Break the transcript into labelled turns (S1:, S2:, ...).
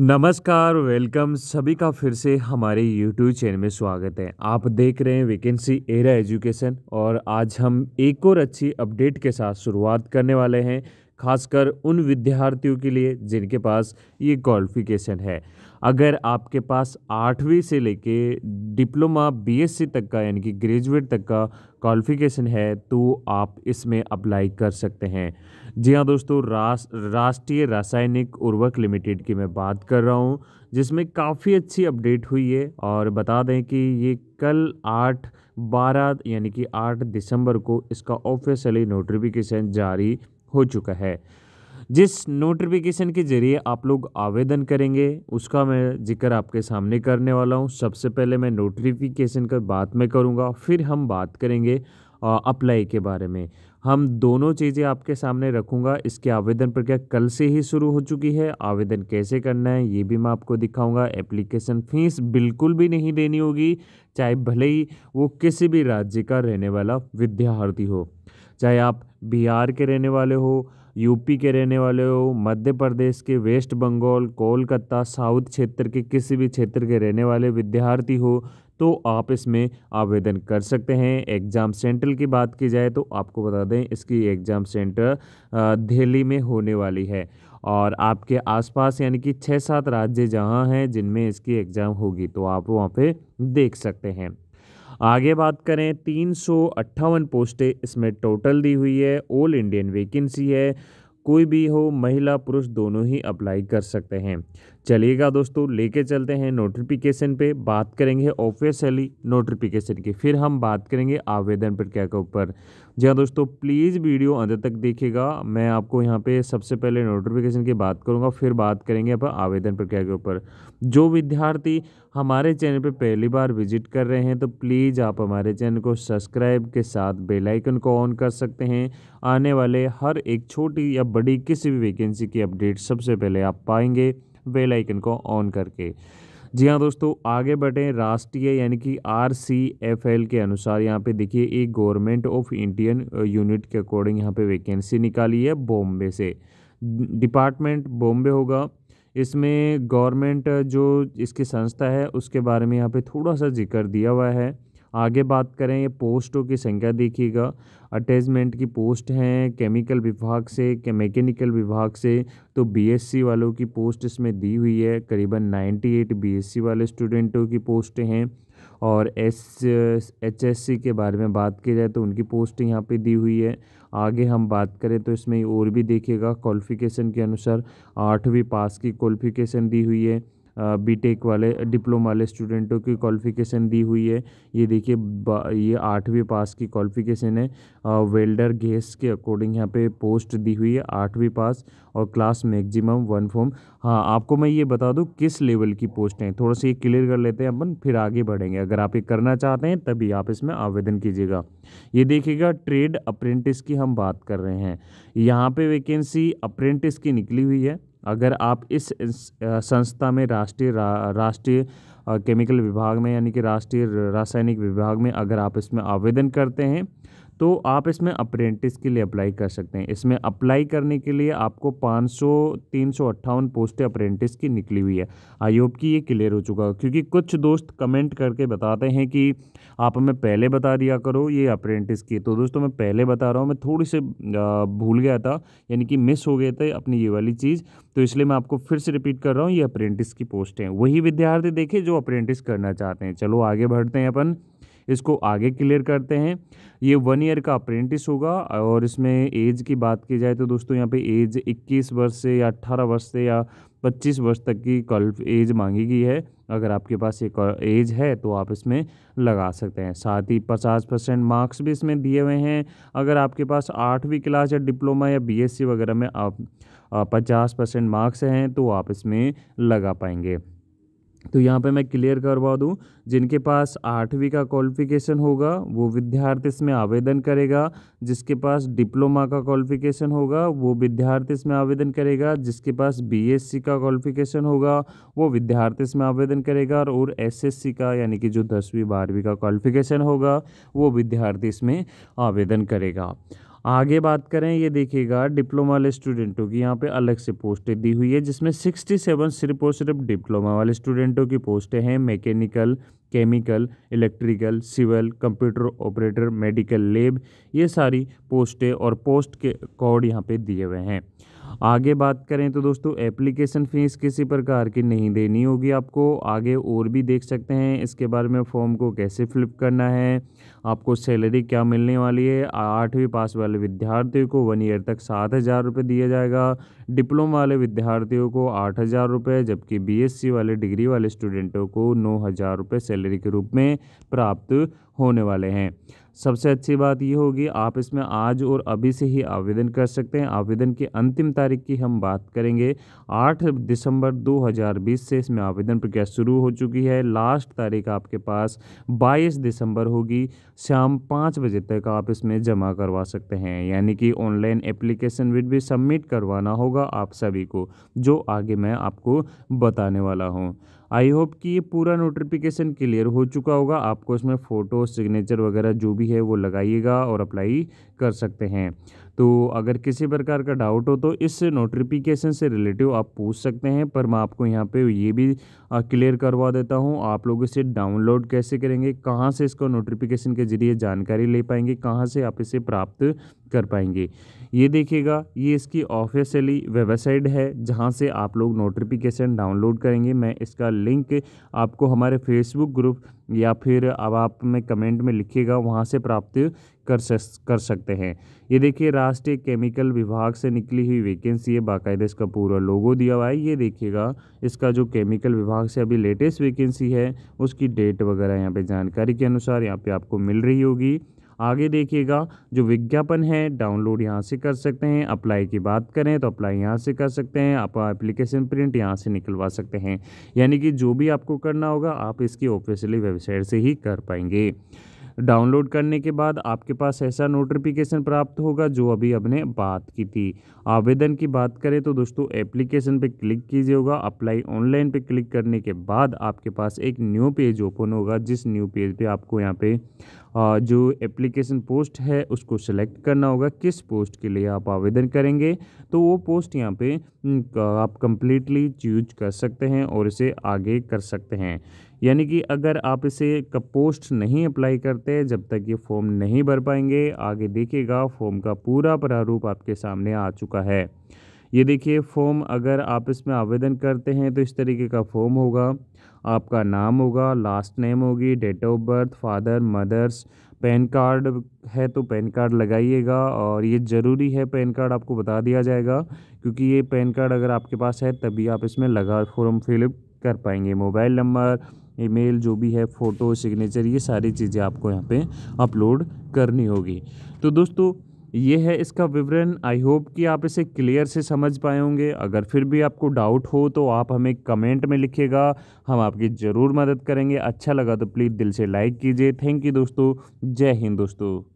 S1: नमस्कार वेलकम सभी का फिर से हमारे यूट्यूब चैनल में स्वागत है आप देख रहे हैं वैकेंसी एरा एजुकेशन और आज हम एक और अच्छी अपडेट के साथ शुरुआत करने वाले हैं खासकर उन विद्यार्थियों के लिए जिनके पास ये क्वालिफिकेशन है अगर आपके पास आठवीं से लेके डिप्लोमा बीएससी तक का यानी कि ग्रेजुएट तक का क्वालिफिकेशन है तो आप इसमें अप्लाई कर सकते हैं जी हाँ दोस्तों रास राष्ट्रीय रासायनिक उर्वरक लिमिटेड की मैं बात कर रहा हूँ जिसमें काफ़ी अच्छी अपडेट हुई है और बता दें कि ये कल आठ बारह यानी कि आठ दिसंबर को इसका ऑफिशियली नोटिफिकेशन जारी हो चुका है जिस नोटिफिकेशन के ज़रिए आप लोग आवेदन करेंगे उसका मैं जिक्र आपके सामने करने वाला हूँ सबसे पहले मैं नोटिफिकेशन का बात में करूँगा फिर हम बात करेंगे अप्लाई के बारे में हम दोनों चीज़ें आपके सामने रखूँगा इसकी आवेदन प्रक्रिया कल से ही शुरू हो चुकी है आवेदन कैसे करना है ये भी मैं आपको दिखाऊंगा एप्लीकेशन फ़ीस बिल्कुल भी नहीं देनी होगी चाहे भले ही वो किसी भी राज्य का रहने वाला विद्यार्थी हो चाहे आप बिहार के रहने वाले हो यूपी के रहने वाले हो मध्य प्रदेश के वेस्ट बंगाल कोलकाता साउथ क्षेत्र के किसी भी क्षेत्र के रहने वाले विद्यार्थी हो तो आप इसमें आवेदन कर सकते हैं एग्ज़ाम सेंटर की बात की जाए तो आपको बता दें इसकी एग्ज़ाम सेंटर दिल्ली में होने वाली है और आपके आसपास यानी कि छः सात राज्य जहाँ हैं जिनमें इसकी एग्ज़ाम होगी तो आप वहाँ पे देख सकते हैं आगे बात करें तीन सौ अट्ठावन पोस्टें इसमें टोटल दी हुई है ऑल इंडियन वैकेंसी है कोई भी हो महिला पुरुष दोनों ही अप्लाई कर सकते हैं चलिएगा दोस्तों लेके चलते हैं नोटिफिकेशन पे बात करेंगे ऑफिशियली नोटिफिकेशन की फिर हम बात करेंगे आवेदन प्रक्रिया के ऊपर जी हाँ दोस्तों प्लीज़ वीडियो अंत तक देखिएगा मैं आपको यहाँ पे सबसे पहले नोटिफिकेशन की बात करूँगा फिर बात करेंगे अपन आवेदन प्रक्रिया के ऊपर जो विद्यार्थी हमारे चैनल पे पहली बार विजिट कर रहे हैं तो प्लीज़ आप हमारे चैनल को सब्सक्राइब के साथ बेलाइकन को ऑन कर सकते हैं आने वाले हर एक छोटी या बड़ी किसी भी वैकेंसी की अपडेट सबसे पहले आप पाएंगे बेल आइकन को ऑन करके जी हाँ दोस्तों आगे बढ़ें राष्ट्रीय यानी कि आर सी एफ एल के अनुसार यहाँ पे देखिए एक गवर्नमेंट ऑफ इंडियन यूनिट के अकॉर्डिंग यहाँ पे वैकेंसी निकाली है बॉम्बे से डिपार्टमेंट बॉम्बे होगा इसमें गवर्नमेंट जो इसकी संस्था है उसके बारे में यहाँ पे थोड़ा सा जिक्र दिया हुआ है आगे बात करें ये पोस्टों की संख्या देखिएगा अटैचमेंट की पोस्ट हैं केमिकल विभाग से के मैकेनिकल विभाग से तो बीएससी वालों की पोस्ट इसमें दी हुई है करीबन 98 बीएससी वाले स्टूडेंटों की पोस्ट हैं और एस एच एस सी के बारे में बात की जाए तो उनकी पोस्ट यहाँ पे दी हुई है आगे हम बात करें तो इसमें और भी देखिएगा क्वालिफ़िकेशन के अनुसार आठवीं पास की क्वालिफ़िकेशन दी हुई है बीटेक वाले डिप्लोमा वाले स्टूडेंटों की क्वालिफिकेशन दी हुई है ये देखिए ये आठवीं पास की क्वालिफिकेशन है वेल्डर गेस के अकॉर्डिंग यहाँ पे पोस्ट दी हुई है आठवीं पास और क्लास मैक्सिमम वन फॉर्म हाँ आपको मैं ये बता दूँ किस लेवल की पोस्ट हैं थोड़ा सा ये क्लियर कर लेते हैं अपन फिर आगे बढ़ेंगे अगर आप ये करना चाहते हैं तभी आप इसमें आवेदन कीजिएगा ये देखिएगा ट्रेड अप्रेंटिस की हम बात कर रहे हैं यहाँ पे वैकेंसी अप्रेंटिस की निकली हुई है अगर आप इस संस्था में राष्ट्रीय राष्ट्रीय केमिकल विभाग में यानी कि राष्ट्रीय रासायनिक विभाग में अगर आप इसमें आवेदन करते हैं तो आप इसमें अप्रेंटिस के लिए अप्लाई कर सकते हैं इसमें अप्लाई करने के लिए आपको पाँच सौ तीन सौ अट्ठावन पोस्टें अप्रेंटिस की निकली हुई है आई होप कि ये क्लियर हो चुका क्योंकि कुछ दोस्त कमेंट करके बताते हैं कि आप हमें पहले बता दिया करो ये अप्रेंटिस की तो दोस्तों मैं पहले बता रहा हूँ मैं थोड़ी से भूल गया था यानी कि मिस हो गए थे अपनी ये वाली चीज़ तो इसलिए मैं आपको फिर से रिपीट कर रहा हूँ ये अप्रेंटिस की पोस्ट हैं वही विद्यार्थी देखे जो अप्रेंटिस करना चाहते हैं चलो आगे बढ़ते हैं अपन इसको आगे क्लियर करते हैं ये वन ईयर का अप्रेंटिस होगा और इसमें एज की बात की जाए तो दोस्तों यहाँ पे एज 21 वर्ष से या 18 वर्ष से या 25 वर्ष तक की कल एज मांगी गई है अगर आपके पास एक एज है तो आप इसमें लगा सकते हैं साथ ही 50 परसेंट मार्क्स भी इसमें दिए हुए हैं अगर आपके पास आठवीं क्लास या डिप्लोमा या बीएससी वगैरह में आप पचास परसेंट मार्क्स हैं तो आप इसमें लगा पाएंगे तो यहाँ पे मैं क्लियर करवा दूँ जिनके पास आठवीं का क्वालिफिकेशन होगा वो विद्यार्थी इसमें आवेदन करेगा जिसके पास डिप्लोमा का क्वालिफिकेशन होगा वो विद्यार्थी इसमें आवेदन करेगा जिसके पास बीएससी का क्वालिफिकेशन होगा वो विद्यार्थी इसमें आवेदन करेगा और एसएससी का यानी कि जो दसवीं बारहवीं का क्वालिफिकेशन होगा वो विद्यार्थी इसमें आवेदन करेगा आगे बात करें ये देखिएगा डिप्लोमा वाले स्टूडेंटों की यहाँ पे अलग से पोस्टें दी हुई है जिसमें सिक्सटी सेवन सिर्फ और सिर्फ डिप्लोमा वाले स्टूडेंटों की पोस्टें हैं mechanical chemical electrical civil computer operator medical lab ये सारी पोस्टें और पोस्ट के कोड यहाँ पे दिए हुए हैं आगे बात करें तो दोस्तों एप्लीकेशन फ़ीस किसी प्रकार की नहीं देनी होगी आपको आगे और भी देख सकते हैं इसके बारे में फॉर्म को कैसे फिलअप करना है आपको सैलरी क्या मिलने वाली है आठवीं पास वाले विद्यार्थी को वन ईयर तक सात हज़ार रुपये दिया जाएगा डिप्लोमा वाले विद्यार्थियों को आठ हज़ार रुपये जबकि बीएससी वाले डिग्री वाले स्टूडेंटों को नौ हज़ार रुपये सैलरी के रूप में प्राप्त होने वाले हैं सबसे अच्छी बात ये होगी आप इसमें आज और अभी से ही आवेदन कर सकते हैं आवेदन की अंतिम तारीख की हम बात करेंगे 8 दिसंबर 2020 से इसमें आवेदन प्रक्रिया शुरू हो चुकी है लास्ट तारीख आपके पास 22 दिसंबर होगी शाम पाँच बजे तक आप इसमें जमा करवा सकते हैं यानी कि ऑनलाइन एप्लीकेशन विद भी सबमिट करवाना होगा होगा आप सभी को जो आगे मैं आपको बताने वाला हूँ आई होप कि ये पूरा नोटिफिकेशन क्लियर हो चुका होगा आपको इसमें फ़ोटो सिग्नेचर वगैरह जो भी है वो लगाइएगा और अप्लाई कर सकते हैं तो अगर किसी प्रकार का डाउट हो तो इस नोटिफिकेशन से रिलेटिव आप पूछ सकते हैं पर मैं आपको यहाँ पे ये भी क्लियर करवा देता हूँ आप लोग इसे डाउनलोड कैसे करेंगे कहाँ से इसको नोटिफिकेशन के ज़रिए जानकारी ले पाएंगे कहाँ से आप इसे प्राप्त कर पाएंगे ये देखिएगा ये इसकी ऑफिशियली वेबसाइट है जहाँ से आप लोग नोटिफिकेशन डाउनलोड करेंगे मैं इसका लिंक आपको हमारे फेसबुक ग्रुप या फिर अब आप में कमेंट में लिखिएगा वहाँ से प्राप्त कर कर सकते हैं ये देखिए राष्ट्रीय केमिकल विभाग से निकली हुई वैकेंसी है बाकायदा इसका पूरा लोगो दिया हुआ है ये देखिएगा इसका जो केमिकल विभाग से अभी लेटेस्ट वैकेंसी है उसकी डेट वगैरह यहाँ पे जानकारी के अनुसार यहाँ पे आपको मिल रही होगी आगे देखिएगा जो विज्ञापन है डाउनलोड यहाँ से कर सकते हैं अप्लाई की बात करें तो अप्लाई यहाँ से कर सकते हैं आप एप्लीकेशन प्रिंट यहाँ से निकलवा सकते हैं यानी कि जो भी आपको करना होगा आप इसकी ऑफिशियली वेबसाइट से ही कर पाएंगे डाउनलोड करने के बाद आपके पास ऐसा नोटिफिकेशन प्राप्त होगा जो अभी हमने बात की थी आवेदन की बात करें तो दोस्तों एप्लीकेशन पे क्लिक कीजिएगा अप्लाई ऑनलाइन पे क्लिक करने के बाद आपके पास एक न्यू पेज ओपन होगा जिस न्यू पेज पे आपको यहाँ पे जो एप्लीकेशन पोस्ट है उसको सेलेक्ट करना होगा किस पोस्ट के लिए आप आवेदन करेंगे तो वो पोस्ट यहाँ पे आप कंप्लीटली चूज कर सकते हैं और इसे आगे कर सकते हैं यानी कि अगर आप इसे पोस्ट नहीं अप्लाई करते जब तक ये फॉर्म नहीं भर पाएंगे आगे देखिएगा फॉर्म का पूरा प्रारूप आपके सामने आ चुका है ये देखिए फॉर्म अगर आप इसमें आवेदन करते हैं तो इस तरीके का फॉर्म होगा आपका नाम होगा लास्ट नेम होगी date of birth father mother's PAN card है तो पैन कार्ड लगाइएगा और ये ज़रूरी है पैन कार्ड आपको बता दिया जाएगा क्योंकि ये पैन कार्ड अगर आपके पास है तभी आप इसमें लगा फॉर्म फिलअप कर पाएंगे मोबाइल नंबर ईमेल जो भी है फ़ोटो सिग्नेचर ये सारी चीज़ें आपको यहाँ पे अपलोड करनी होगी तो दोस्तों ये है इसका विवरण आई होप कि आप इसे क्लियर से समझ पाए होंगे अगर फिर भी आपको डाउट हो तो आप हमें कमेंट में लिखिएगा हम आपकी ज़रूर मदद करेंगे अच्छा लगा तो प्लीज़ दिल से लाइक कीजिए थैंक यू दोस्तों जय हिंद दोस्तों